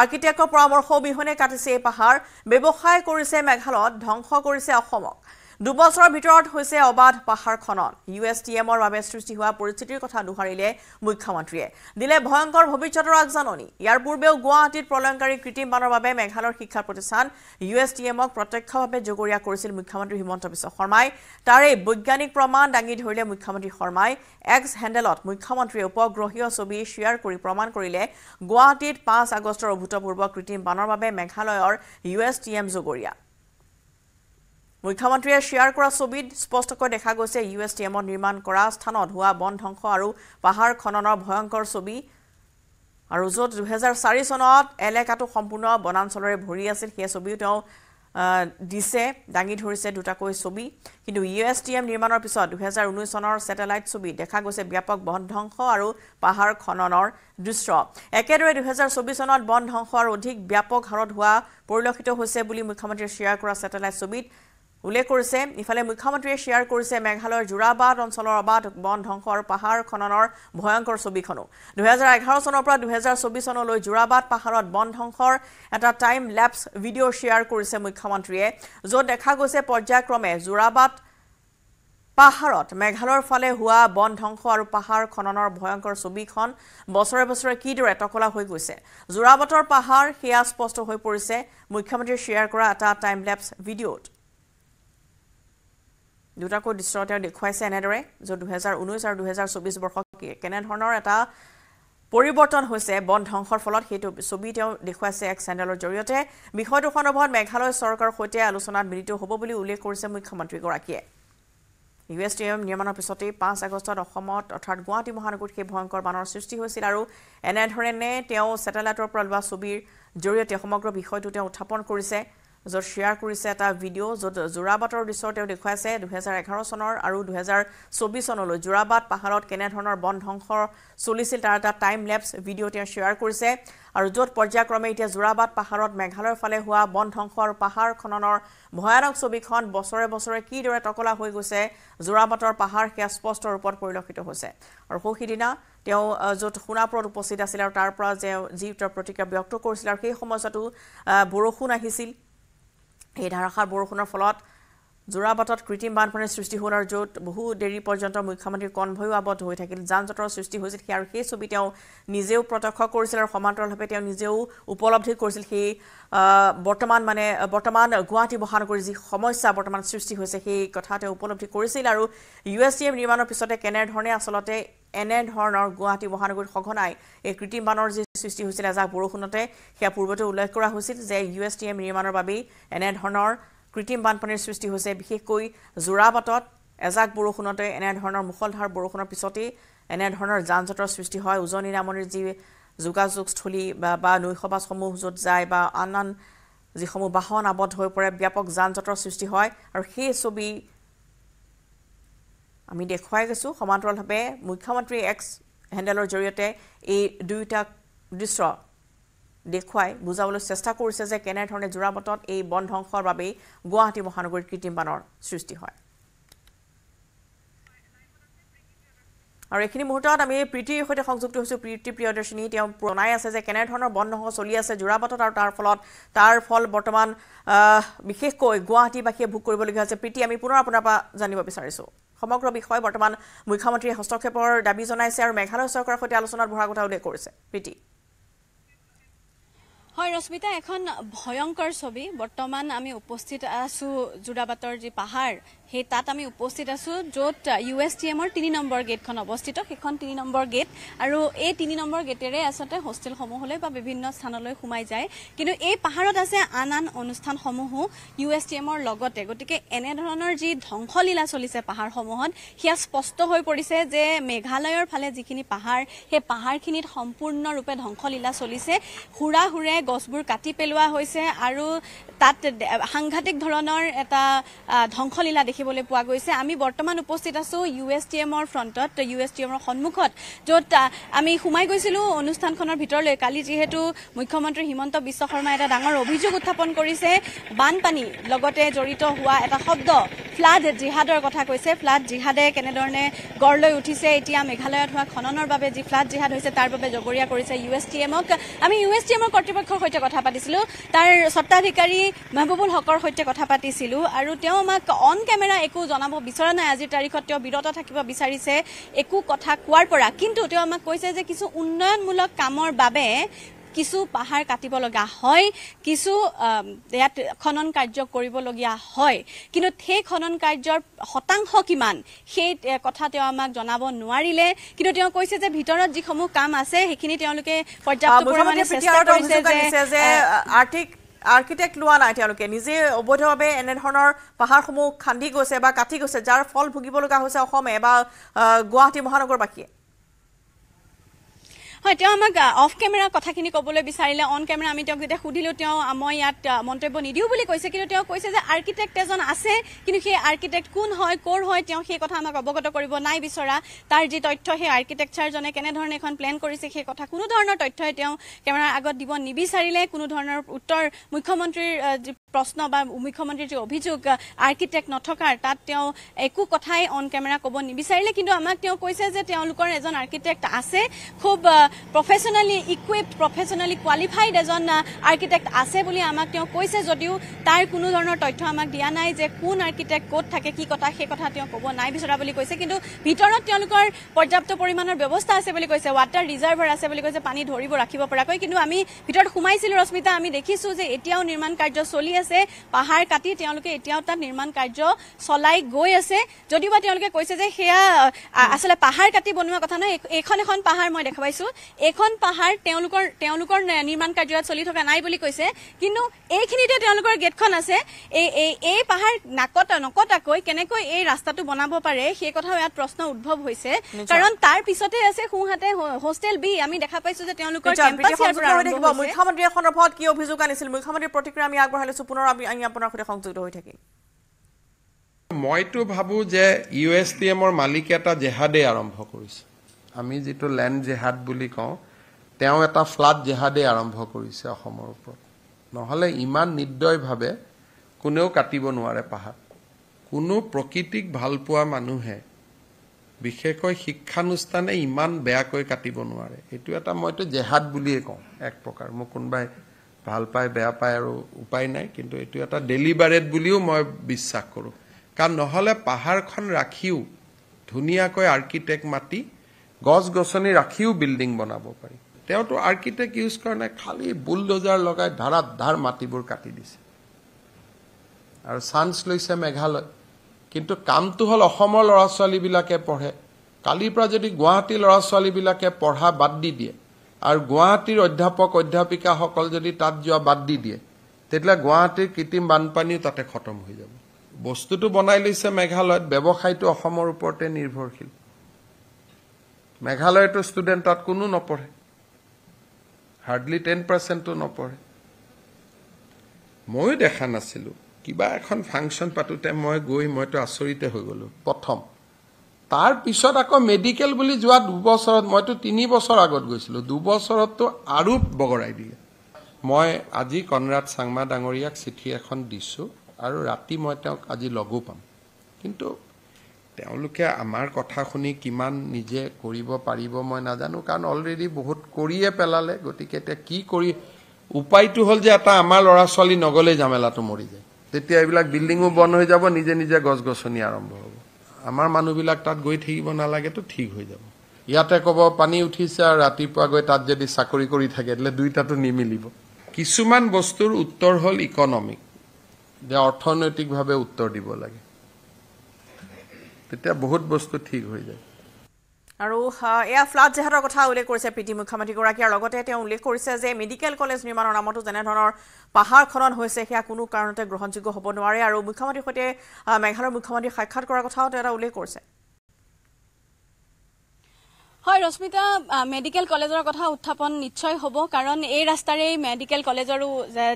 আৰ্কিটেক্টৰ পৰামৰ্শ অবিহনে কাটিছে এই পাহাৰ ব্যৱসায় কৰিছে মেঘালয়ত ধ্বংস কৰিছে অসমক দুবছৰৰ ভিতৰত হৈছে অবাধ পাহাৰ খনন ইউ এছ টি এমৰ বাবে সৃষ্টি হোৱা পৰিস্থিতিৰ কথা দোহাৰিলে মুখ্যমন্ত্ৰীয়ে দিলে ভয়ংকৰ ভৱিষ্যতৰ আগজাননী ইয়াৰ পূৰ্বেও গুৱাহাটীত প্ৰলয়ংকাৰী কৃত্ৰিম বানৰ বাবে মেঘালয়ৰ শিক্ষা প্ৰতিষ্ঠান ইউ এছ টি এমক প্ৰত্যক্ষভাৱে জগৰীয়া কৰিছিল মুখ্যমন্ত্ৰী হিমন্ত বিশ্ব শৰ্মাই তাৰে বৈজ্ঞানিক প্ৰমাণ দাঙি ধৰিলে মুখ্যমন্ত্ৰী শৰ্মাই এক্স হেণ্ডেলত মুখ্যমন্ত্ৰীয়ে উপগ্ৰহীয় ছবি শ্বেয়াৰ কৰি প্ৰমাণ কৰিলে গুৱাহাটীত পাঁচ আগষ্টৰ অভূতপূৰ্ব কৃত্ৰিম বানৰ বাবে মেঘালয়ৰ ইউ এছ টি এম জগৰীয়া মুখ্যমন্ত্ৰীয়ে শ্বেয়াৰ কৰা ছবিত স্পষ্টকৈ দেখা গৈছে ইউ এছ টি এমত নিৰ্মাণ কৰা স্থানত হোৱা বন ধ্বংস আৰু পাহাৰ খননৰ ভয়ংকৰ ছবি আৰু যত দুহেজাৰ চাৰি চনত এলেকাটো সম্পূৰ্ণ বনাঞ্চলৰে ভৰি আছিল সেই ছবিও তেওঁ দিছে দাঙি ধৰিছে দুটাকৈ ছবি কিন্তু ইউ এছ টি এম নিৰ্মাণৰ পিছত দুহেজাৰ ঊনৈছ চনৰ ছেটেলাইট ছবি দেখা গৈছে ব্যাপক বন ধ্বংস আৰু পাহাৰ খননৰ দৃশ্য একেদৰে দুহেজাৰ চৌবিছ চনত বন ধ্বংস আৰু অধিক ব্যাপক হাৰত হোৱা পৰিলক্ষিত হৈছে বুলি মুখ্যমন্ত্ৰীয়ে শ্বেয়াৰ কৰা ছেটেলাইট ছবিত উল্লেখ কৰিছে ইফালে মুখ্যমন্ত্ৰীয়ে শ্বেয়াৰ কৰিছে মেঘালয়ৰ জোৰাবাদ অঞ্চলৰ অবাধ বন ধ্বংস আৰু পাহাৰ খননৰ ভয়ংকৰ ছবিখনো দুহেজাৰ এঘাৰ চনৰ পৰা দুহেজাৰ চৌবিছ চনলৈ জোৰাবাদ পাহাৰত বন ধ্বংসৰ এটা টাইম লেপছ ভিডিঅ' শ্বেয়াৰ কৰিছে মুখ্যমন্ত্ৰীয়ে য'ত দেখা গৈছে পৰ্যায়ক্ৰমে জোৰাবাদ পাহাৰত মেঘালয়ৰ ফালে হোৱা বন ধ্বংস আৰু পাহাৰ খননৰ ভয়ংকৰ ছবিখন বছৰে বছৰে কিদৰে টকলা হৈ গৈছে যোৰাবাটৰ পাহাৰ সেয়া স্পষ্ট হৈ পৰিছে মুখ্যমন্ত্ৰীয়ে শ্বেয়াৰ কৰা এটা টাইম লেপছ ভিডিঅ'ত দুটাকৈ দৃশ্য তেওঁ দেখুৱাইছে এনেদৰে য'ত দুহেজাৰ ঊনৈছ আৰু দুহেজাৰ চৌবিছ বৰ্ষ কেনেধৰণৰ এটা পৰিৱৰ্তন হৈছে বন ধ্বংসৰ ফলত সেইটো ছবি তেওঁ দেখুৱাইছে এক চেণ্ডেলৰ জৰিয়তে বিষয়টো সন্দৰ্ভত মেঘালয় চৰকাৰৰ সৈতে আলোচনাত মিলিত হ'ব বুলি উল্লেখ কৰিছে মুখ্যমন্ত্ৰীগৰাকীয়ে ইউ এছ টি এম নিৰ্মাণৰ পিছতেই পাঁচ আগষ্টত অসমত অৰ্থাৎ গুৱাহাটী মহানগৰীত সেই ভয়ংকৰ বানৰ সৃষ্টি হৈছিল আৰু এনেধৰণে তেওঁ ছেটেলাইটৰ পৰা লোৱা ছবিৰ জৰিয়তে সমগ্ৰ বিষয়টো তেওঁ উত্থাপন কৰিছে য'ত শ্বেয়াৰ কৰিছে এটা ভিডিঅ' য'ত যোৰাবাটৰ দৃশ্য তেওঁ দেখুৱাইছে দুহেজাৰ এঘাৰ চনৰ আৰু দুহেজাৰ চৌবিছ চনলৈ যোৰাবাট পাহাৰত কেনেধৰণৰ বন ধ্বংস চলিছিল তাৰ এটা টাইম লেপছ ভিডিঅ' তেওঁ শ্বেয়াৰ কৰিছে আৰু য'ত পৰ্যায়ক্ৰমে এতিয়া যোৰাবাট পাহাৰত মেঘালয়ৰ ফালে হোৱা বন ধ্বংস আৰু পাহাৰ খননৰ ভয়ানক ছবিখন বছৰে বছৰে কিদৰে টকলা হৈ গৈছে যোৰাবাটৰ পাহাৰ সেয়া স্পষ্ট ৰূপত পৰিলক্ষিত হৈছে আৰু সৌ সিদিনা তেওঁ য'ত সোণাপুৰত উপস্থিত আছিল আৰু তাৰ পৰা যে যি তেওঁ প্ৰতিক্ৰিয়া ব্যক্ত কৰিছিল আৰু সেই সময়ছোৱাতো বৰষুণ আহিছিল এই ধাৰাসাৰ বৰষুণৰ ফলত যোৰাবাটত কৃত্ৰিম বানপানীৰ সৃষ্টি হ'ল আৰু য'ত বহু দেৰি পৰ্যন্ত মুখ্যমন্ত্ৰীৰ কনভয়ো আবদ্ধ হৈ থাকিল যান জঁটৰ সৃষ্টি হৈছিল সেই আৰু সেই ছবি তেওঁ নিজেও প্ৰত্যক্ষ কৰিছিল আৰু সমান্তৰালভাৱে তেওঁ নিজেও উপলব্ধি কৰিছিল সেই বৰ্তমান মানে বৰ্তমান গুৱাহাটী মহানগৰীৰ যি সমস্যা বৰ্তমান সৃষ্টি হৈছে সেই কথা তেওঁ উপলব্ধি কৰিছিল আৰু ইউ এছ চি এম নিৰ্মাণৰ পিছতে কেনেধৰণে আচলতে এনেধৰণৰ গুৱাহাটী মহানগৰীত সঘনাই এই কৃত্ৰিম বানৰ যি সৃষ্টি হৈছিল এজাক বৰষুণতে সেয়া পূৰ্বতে উল্লেখ কৰা হৈছিল যে ইউ এছ টি এম নিৰ্মাণৰ বাবেই এনেধৰণৰ কৃত্ৰিম বানপানীৰ সৃষ্টি হৈছে বিশেষকৈ যোৰাবাটত এজাক বৰষুণতে এনেধৰণৰ মুখলধাৰ বৰষুণৰ পিছতেই এনেধৰণৰ যান জঁটৰ সৃষ্টি হয় উজনি নামনিৰ যি যোগাযোগস্থলী বা বা নৈশবাসসমূহ য'ত যায় বা আন আন যিসমূহ বাহন আৱদ্ধ হৈ পৰে ব্যাপক যান জঁটৰ সৃষ্টি হয় আৰু সেই ছবি আমি দেখুৱাই গৈছোঁ সমান্তৰালভাৱে মুখ্যমন্ত্ৰী এক্স হেণ্ডেলৰ জৰিয়তে এই দুয়োটাক দৃশ্য দেখুৱাই বুজাবলৈ চেষ্টা কৰিছে যে কেনেধৰণে যোৰাবতত এই বন ধ্বংসৰ বাবেই গুৱাহাটী মহানগৰীত কৃত্ৰিম বানৰ সৃষ্টি হয় আৰু এইখিনি মুহূৰ্তত আমি প্ৰীতিৰ সৈতে সংযুক্ত হৈছোঁ প্ৰীতি প্ৰিয়দৰ্শিনী তেওঁ প্ৰণাই আছে যে কেনেধৰণৰ বন ধ্বংস চলি আছে যোৰাবতত আৰু তাৰ ফলত তাৰ ফল বৰ্তমান বিশেষকৈ গুৱাহাটীবাসীয়ে ভোগ কৰিবলগীয়া হৈছে প্ৰীতি আমি পুনৰ আপোনাৰ পৰা জানিব বিচাৰিছোঁ সমগ্ৰ বিষয় বৰ্তমান মুখ্যমন্ত্ৰীয়ে হস্তক্ষেপৰ দাবী জনাইছে আৰু মেঘালয় চৰকাৰৰ সৈতে আলোচনাত বঢ়াৰ কথা উল্লেখ কৰিছে প্ৰীতি হয় ৰশ্মিতা এখন ভয়ংকৰ ছবি বৰ্তমান আমি উপস্থিত আছো জুড়াবাতৰ যি পাহাৰ সেই তাত আমি উপস্থিত আছোঁ য'ত ইউ এছ টি এমৰ তিনি নম্বৰ গেটখন অৱস্থিত সেইখন তিনি নম্বৰ গেট আৰু এই তিনি নম্বৰ গেটেৰে আচলতে হোষ্টেলসমূহলৈ বা বিভিন্ন স্থানলৈ সোমাই যায় কিন্তু এই পাহাৰত আছে আন আন অনুষ্ঠানসমূহো ইউ এছ টি এমৰ লগতে গতিকে এনেধৰণৰ যি ধ্বংসলীলা চলিছে পাহাৰসমূহত সেয়া স্পষ্ট হৈ পৰিছে যে মেঘালয়ৰ ফালে যিখিনি পাহাৰ সেই পাহাৰখিনিত সম্পূৰ্ণৰূপে ধ্বংসলীলা চলিছে সুৰা সুৰে গছবোৰ কাটি পেলোৱা হৈছে আৰু তাত সাংঘাতিক ধৰণৰ এটা ধ্বংসলীলা দেখিছে দেখিবলৈ পোৱা গৈছে আমি বৰ্তমান উপস্থিত আছো ইউ এছ টি এমৰ ফ্ৰণ্টত ইউ এছ টি এমৰ সন্মুখত য'ত আমি সোমাই গৈছিলো অনুষ্ঠানখনৰ ভিতৰলৈ কালি যিহেতু মুখ্যমন্ত্ৰী হিমন্ত বিশ্ব শৰ্মাই এটা ডাঙৰ অভিযোগ উত্থাপন কৰিছে বানপানী লগতে জড়িত হোৱা এটা শব্দ ফ্লাড জিহাদৰ কথা কৈছে ফ্লাড জিহাদে কেনেধৰণে গঢ় লৈ উঠিছে এতিয়া মেঘালয়ত হোৱা খননৰ বাবে যি ফ্লাড জিহাদ হৈছে তাৰ বাবে জগৰীয়া কৰিছে ইউ এছ টি এমক আমি ইউ এছ টি এমৰ কৰ্তৃপক্ষৰ সৈতে কথা পাতিছিলোঁ তাৰ স্বত্বাধিকাৰী মেহবুবুল হকৰ সৈতে কথা পাতিছিলোঁ আৰু তেওঁ আমাক অন কেমেৰা কেমেৰা একো জনাব বিচৰা নাই আজিৰ তাৰিখত তেওঁ বিৰত থাকিব বিচাৰিছে একো কথা কোৱাৰ পৰা কিন্তু তেওঁ আমাক কৈছে যে কিছু উন্নয়নমূলক কামৰ বাবে কিছু পাহাৰ কাটিব লগা হয় কিছু ইয়াত খনন কাৰ্য কৰিবলগীয়া হয় কিন্তু সেই খনন কাৰ্যৰ শতাংশ কিমান সেই কথা তেওঁ আমাক জনাব নোৱাৰিলে কিন্তু তেওঁ কৈছে যে ভিতৰত যিসমূহ কাম আছে সেইখিনি তেওঁলোকে পৰ্যাপ্ত আৰ্থিক আৰ্কিটেক্ট লোৱা নাই তেওঁলোকে নিজে অবৈধভাৱে এনেধৰণৰ পাহাৰসমূহ খান্দি গৈছে বা কাটি গৈছে যাৰ ফল ভুগিবলগা হৈছে অসমে বা গুৱাহাটী মহানগৰবাসীয়ে হয় তেওঁ আমাক অফ কেমেৰা কথাখিনি ক'বলৈ বিচাৰিলে অন কেমেৰা আমি তেওঁক যেতিয়া সুধিলোঁ তেওঁ মই ইয়াত মন্তব্য নিদিওঁ বুলি কৈছে কিন্তু তেওঁ কৈছে যে আৰ্কিটেক্ট এজন আছে কিন্তু সেই আৰ্কিটেক্ট কোন হয় ক'ৰ হয় তেওঁ সেই কথা আমাক অৱগত কৰিব নাই বিচৰা তাৰ যি তথ্য সেই আৰ্কিটেকচাৰজনে কেনেধৰণে এখন প্লেন কৰিছে সেই কথা কোনো ধৰণৰ তথ্যই তেওঁ কেমেৰাৰ আগত দিব নিবিচাৰিলে কোনো ধৰণৰ উত্তৰ মুখ্যমন্ত্ৰীৰ যি প্ৰশ্ন বা মুখ্যমন্ত্ৰীৰ যি অভিযোগ আৰ্কিটেক্ট নথকাৰ তাত তেওঁ একো কথাই অন কেমেৰা ক'ব নিবিচাৰিলে কিন্তু আমাক তেওঁ কৈছে যে তেওঁলোকৰ এজন আৰ্কিটেক্ট আছে খুব প্ৰফেচনেলি ইকুইপড প্ৰফেচনেলি কোৱালিফাইড এজন আৰ্কিটেক্ট আছে বুলি আমাক তেওঁ কৈছে যদিও তাৰ কোনো ধৰণৰ তথ্য আমাক দিয়া নাই যে কোন আৰ্কিটেক্ট ক'ত থাকে কি কথা সেই কথা তেওঁ ক'ব নাই বিচৰা বুলি কৈছে কিন্তু ভিতৰত তেওঁলোকৰ পৰ্যাপ্ত পৰিমাণৰ ব্যৱস্থা আছে বুলি কৈছে ৱাটাৰ ৰিজাৰ্ভাৰ আছে বুলি কৈছে পানী ধৰিব ৰাখিব পৰাকৈ কিন্তু আমি ভিতৰত সোমাইছিলোঁ ৰশ্মিতা আমি দেখিছোঁ যে এতিয়াও নিৰ্মাণ কাৰ্য চলি আছে পাহাৰ কাটি তেওঁলোকে এতিয়াও তাত নিৰ্মাণ কাৰ্য চলাই গৈ আছে যদিও বা তেওঁলোকে কৈছে যে সেয়া আচলতে পাহাৰ কাটি বনোৱা কথা নহয় এইখন এখন পাহাৰ মই দেখুৱাইছোঁ এখন পাহাড় তেওঁলোকৰ তেওঁলোকৰ নিৰ্মাণ কাৰ্যত চলি থকা নাই বুলি কৈছে কিন্তু এইখিনিতে তেওঁলোকৰ গেটখন আছে এই পাহাৰ নাকট নকটাকৈ কেনেকৈ এই ৰাস্তাটো বনাব পাৰে সেই কথাও ইয়াত প্ৰশ্ন উদ্ভৱ হৈছে কাৰণ তাৰ পিছতে আছে সোঁহাতে হোষ্টেল বি আমি দেখা পাইছো যে সংযুক্ত মইতো ভাবো যে ইউ এছ টি এমৰ মালিক এটা জেহাদেই আৰম্ভ কৰিছে আমি যিটো লেণ্ড জেহাদ বুলি কওঁ তেওঁ এটা ফ্লাড জেহাদেই আৰম্ভ কৰিছে অসমৰ ওপৰত নহ'লে ইমান নিৰ্দয়ভাৱে কোনেও কাটিব নোৱাৰে পাহাৰ কোনো প্ৰকৃতিক ভাল পোৱা মানুহে বিশেষকৈ শিক্ষানুষ্ঠানে ইমান বেয়াকৈ কাটিব নোৱাৰে এইটো এটা মইতো জেহাদ বুলিয়েই কওঁ এক প্ৰকাৰ মোৰ কোনোবাই ভাল পায় বেয়া পায় আৰু উপায় নাই কিন্তু এইটো এটা ডেলিভাৰেট বুলিও মই বিশ্বাস কৰোঁ কাৰণ নহ'লে পাহাৰখন ৰাখিও ধুনীয়াকৈ আৰ্কিটেক্ট মাতি গছ গছনি ৰাখিও বিল্ডিং বনাব পাৰি তেওঁতো আৰ্কিটেক্ট ইউজ কৰা নাই খালি বুলডোজাৰ লগাই ধাৰাত ধাৰ মাটিবোৰ কাটি দিছে আৰু চান্স লৈছে মেঘালয় কিন্তু কামটো হ'ল অসমৰ ল'ৰা ছোৱালীবিলাকে পঢ়ে কালিৰ পৰা যদি গুৱাহাটীৰ ল'ৰা ছোৱালীবিলাকে পঢ়া বাদ দি দিয়ে আৰু গুৱাহাটীৰ অধ্যাপক অধ্যাপিকাসকল যদি তাত যোৱা বাদ দি দিয়ে তেতিয়া গুৱাহাটীৰ কৃত্ৰিম বানপানীও তাতে খতম হৈ যাব বস্তুটো বনাই লৈছে মেঘালয়ত ব্যৱসায়টো অসমৰ ওপৰতে নিৰ্ভৰশীল মেঘালয়তো ষ্টুডেণ্ট তাত কোনো নপঢ়ে হাৰ্ডলি টেন পাৰ্চেণ্টো নপঢ়ে ময়ো দেখা নাছিলোঁ কিবা এখন ফাংচন পাতোঁতে মই গৈ মইতো আচৰিতে হৈ গ'লোঁ প্ৰথম তাৰপিছত আকৌ মেডিকেল বুলি যোৱা দুবছৰত মইতো তিনি বছৰ আগত গৈছিলোঁ দুবছৰতটো আৰু বগৰাই দিয়ে মই আজি কনৰাট চাংমা ডাঙৰীয়াক চিঠি এখন দিছোঁ আৰু ৰাতি মই তেওঁক আজি লগো পাম কিন্তু তেওঁলোকে আমাৰ কথা শুনি কিমান নিজে কৰিব পাৰিব মই নাজানো কাৰণ অলৰেডি বহুত কৰিয়ে পেলালে গতিকে এতিয়া কি কৰি উপায়টো হ'ল যে এটা আমাৰ ল'ৰা ছোৱালী নগ'লেই জামেলাটো মৰি যায় তেতিয়া এইবিলাক বিল্ডিঙো বন্ধ হৈ যাব নিজে নিজে গছ গছনি আৰম্ভ হ'ব আমাৰ মানুহবিলাক তাত গৈ থাকিব নালাগেতো ঠিক হৈ যাব ইয়াতে ক'ব পানী উঠিছে আৰু ৰাতিপুৱা গৈ তাত যদি চাকৰি কৰি থাকে তেতিয়া দুয়োটাটো নিমিলিব কিছুমান বস্তুৰ উত্তৰ হ'ল ইকনমিক যে অৰ্থনৈতিকভাৱে উত্তৰ দিব লাগে তেতিয়া বহুত বস্তু ঠিক হৈ যায় আৰু এয়া ফ্লাড জেহাদৰ কথা উল্লেখ কৰিছে পি টি আৰু লগতে তেওঁ উল্লেখ কৰিছে যে মেডিকেল কলেজ নিৰ্মাণৰ নামতো যেনেধৰণৰ পাহাৰ খনন হৈছে সেয়া কোনো কাৰণতে গ্ৰহণযোগ্য হ'ব নোৱাৰে আৰু মুখ্যমন্ত্ৰীৰ সৈতে মেঘালয়ৰ মুখ্যমন্ত্ৰীক সাক্ষাৎ কৰাৰ কথাও তেওঁ এটা উল্লেখ কৰিছে হয় ৰশ্মিতা মেডিকেল কলেজৰ কথা উত্থাপন নিশ্চয় হ'ব কাৰণ এই ৰাস্তাৰে মেডিকেল কলেজৰো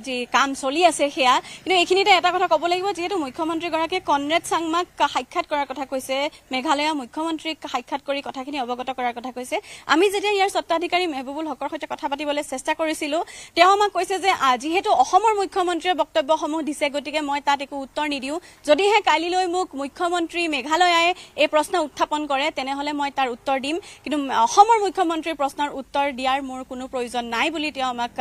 যি কাম চলি আছে সেয়া কিন্তু এইখিনিতে এটা কথা ক'ব লাগিব যিহেতু মুখ্যমন্ত্ৰীগৰাকীয়ে কনৰেড চাংমাক সাক্ষাৎ কৰাৰ কথা কৈছে মেঘালয়ৰ মুখ্যমন্ত্ৰীক সাক্ষাৎ কৰি কথাখিনি অৱগত কৰাৰ কথা কৈছে আমি যেতিয়া ইয়াৰ স্বত্বাধিকাৰী মেহবুবুল হকৰ সৈতে কথা পাতিবলৈ চেষ্টা কৰিছিলো তেওঁ আমাক কৈছে যে যিহেতু অসমৰ মুখ্যমন্ত্ৰীয়ে বক্তব্যসমূহ দিছে গতিকে মই তাত একো উত্তৰ নিদিওঁ যদিহে কাইলৈ মোক মুখ্যমন্ত্ৰী মেঘালয়াই এই প্ৰশ্ন উত্থাপন কৰে তেনেহলে মই তাৰ উত্তৰ দিম কিন্তু অসমৰ মুখ্যমন্ত্ৰীৰ প্ৰশ্নৰ উত্তৰ দিয়াৰ মোৰ কোনো প্ৰয়োজন নাই বুলি তেওঁ আমাক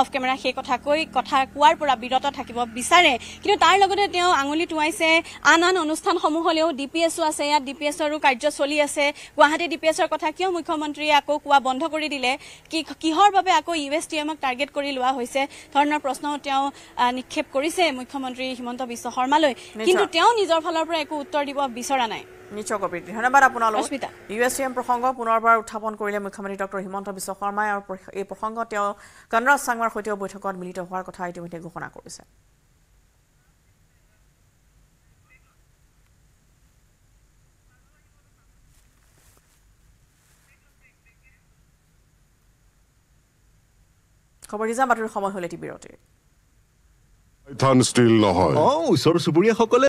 অফ কেমেৰা সেই কথা কৈ কথা কোৱাৰ পৰা বিৰত থাকিব বিচাৰে কিন্তু তাৰ লগতে তেওঁ আঙুলি টোৱাইছে আন আন অনুষ্ঠানসমূহলৈও ডি পি এছো আছে ইয়াত ডি পি এছৰো কাৰ্য চলি আছে গুৱাহাটী ডি পি এছৰ কথা কিয় মুখ্যমন্ত্ৰীয়ে আকৌ কোৱা বন্ধ কৰি দিলে কি কিহৰ বাবে আকৌ ইউ এছ টি এমক টাৰ্গেট কৰি লোৱা হৈছে ধৰণৰ প্ৰশ্নও তেওঁ নিক্ষেপ কৰিছে মুখ্যমন্ত্ৰী হিমন্ত বিশ্ব শৰ্মালৈ কিন্তু তেওঁ নিজৰ ফালৰ পৰা একো উত্তৰ দিব বিচৰা নাই নিশ্চয় প্ৰীতি ধন্যবাদ আপোনালোক ইউ এছ এম প্ৰসংগ পুনৰবাৰ উত্থাপন কৰিলে মুখ্যমন্ত্ৰী ডক্টৰ হিমন্ত বিশ্ব শৰ্মাই আৰু এই প্ৰসংগ তেওঁ কনৰাজ চাংমাৰ সৈতে বৈঠকত মিলিত হোৱাৰ কথা ইতিমধ্যে ঘোষণা কৰিছে খবৰ সময় হ'লে টিভিৰ ওচৰ